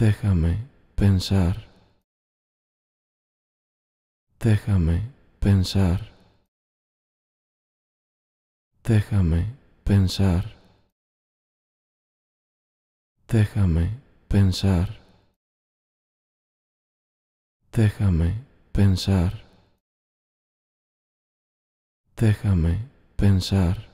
Déjame pensar. Déjame pensar. Déjame pensar. Déjame pensar. Déjame pensar. Déjame pensar.